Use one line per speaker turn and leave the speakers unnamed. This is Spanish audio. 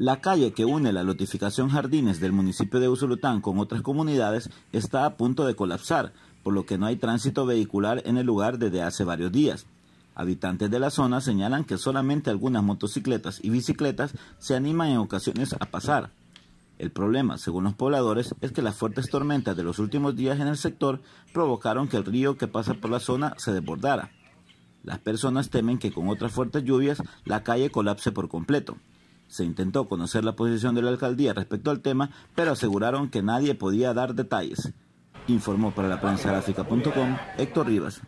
La calle que une la Lotificación Jardines del municipio de Usulután con otras comunidades está a punto de colapsar, por lo que no hay tránsito vehicular en el lugar desde hace varios días. Habitantes de la zona señalan que solamente algunas motocicletas y bicicletas se animan en ocasiones a pasar. El problema, según los pobladores, es que las fuertes tormentas de los últimos días en el sector provocaron que el río que pasa por la zona se desbordara. Las personas temen que con otras fuertes lluvias la calle colapse por completo. Se intentó conocer la posición de la alcaldía respecto al tema, pero aseguraron que nadie podía dar detalles. Informó para la prensa gráfica.com Héctor Rivas.